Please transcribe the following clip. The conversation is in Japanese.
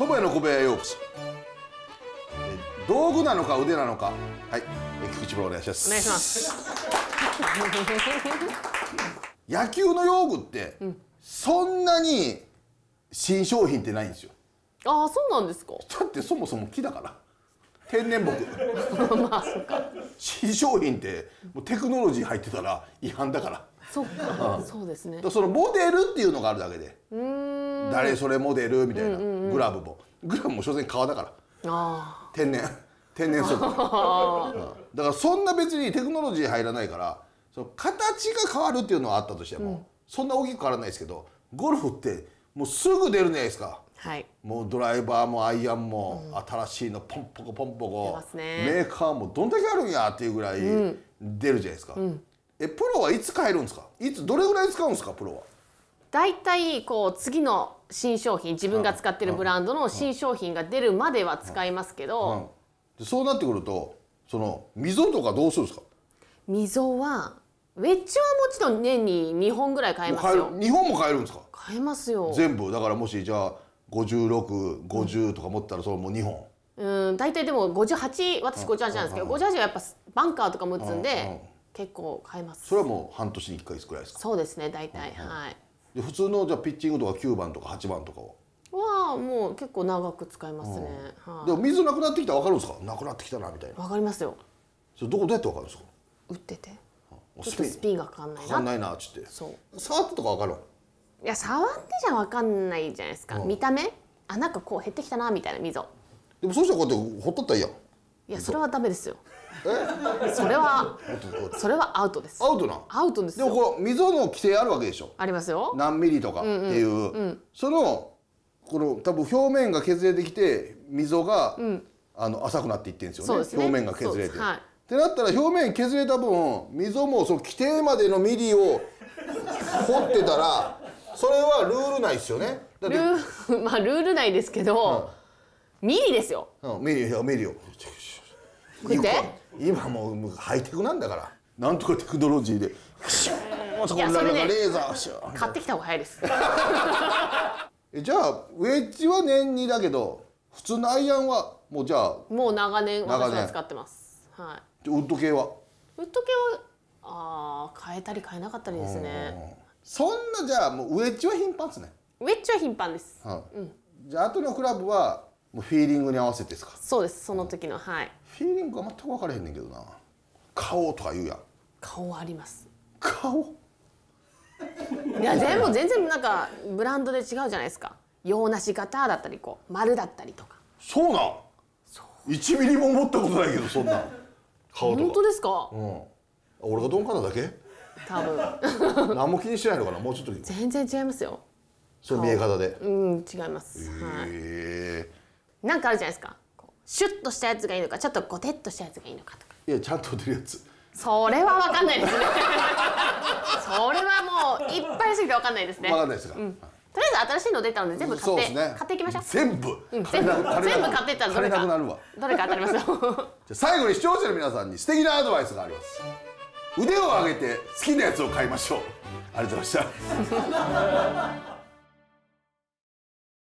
友也の小部屋へようこそ道具なのか腕なのかはい菊池プロお願いしますお願いします 野球の用具って、うん、そんなに新商品ってないんですよああそうなんですかだってそもそも木だから天然木 まあそっか新商品ってもうテクノロジー入ってたら違反だからそっか、そうですねそのモデルっていうのがあるだけでうん誰それモデルみたいな、グラブもグラブも所詮川だから天然天然素材、だからそんな別にテクノロジー入らないから形が変わるっていうのはあったとしても、そんな大きく変わらないですけどゴルフってもうすぐ出るじゃないですか。もうドライバーもアイアンも新しいのポンポコポンポコ、メーカーもどんだけあるんやっていうぐらい出るじゃないですか、ええプロはいつ変えるんですかいつどれぐらい使うんですかプロは大体こう次の新商品自分が使ってるブランドの新商品が出るまでは使いますけど、うん、そうなってくるとその溝とかどうするんですか溝はウェッジはもちろん年に2本ぐらい買えますよ2本も買えるんですか買えますよ全部だからもしじゃあ5650とか持ったらそれもう2本うん大体でも58私58なんですけど58はやっぱバンカーとかも打つんで結構買えますそれはもう半年に1回ぐらいですかそうですね大体はいで普通のじゃピッチングとか9番とか8番とかははもう結構長く使いますね、はい、でも水なくなってきたら分かるんですかなくなってきたなみたいな分かりますよそれどこどうやって分かるんですか打っててちょっとスピンがかかんないなかかんないなっつってそう触ってとか分かるいや触ってじゃ分かんないじゃないですか、うん、見た目あなんかこう減ってきたなみたいな溝でもそうしたらこうやってほっとったらいいやんいやそれはダメですよえそれはそれはアウトですアウトなアウトですでもこう溝の規定あるわけでしょありますよ何ミリとかっていう、うんうん、そのこの多分表面が削れてきて溝が、うん、あの浅くなっていってんですよね、ね、表面が削れて、はい、ってなったら表面削れた分溝もその規定までのミリを掘ってたらそれはルール内ですよねルーまあルール内 ですけど、うん、ミリですよ、うん、ミリよミリよ食って今もうハイテクなんだからなんとかテクノロジーでシュそこにレーザーシュ買ってきた方が早いですじゃあウェッジは年にだけど普通のアイアンはもうじゃあもう長年私は使ってますはいじウッド系はウッド系はああ変えたり変えなかったりですねそんなじゃあもうウェッジは頻繁ですねウェッジは頻繁です、はあ、うん、じゃあ後のクラブはもうフィーリングに合わせてですかそうですその時のはいフィーリングは全く分からへんねんけどな顔とか言うやん顔あります顔いや全部全然なんかブランドで違うじゃないですか洋梨型だったりこう丸だったりとかそうなん1ミリも思ったことないけどそんな顔とか本当ですか、うん、俺が鈍感なだけ多分 何も気にしないのかなもうちょっと全然違いますよそういう見え方でうん違いますへえはいなんかあるじゃないですかシュッとしたやつがいいのかちょっとゴテッとしたやつがいいのかとかいやちゃんと出るやつそれは分かんないですねそれはもういっぱいすぎて分かんないですね分かんないですか、うん、とりあえず新しいの出たので全部買って、ね、買っていきましょう全部、うん、全部買ってったらどれかどれか当たりますよじゃ最後に視聴者の皆さんに素敵なアドバイスがあります腕を上げて好きなやつを買いましょうありがとうございました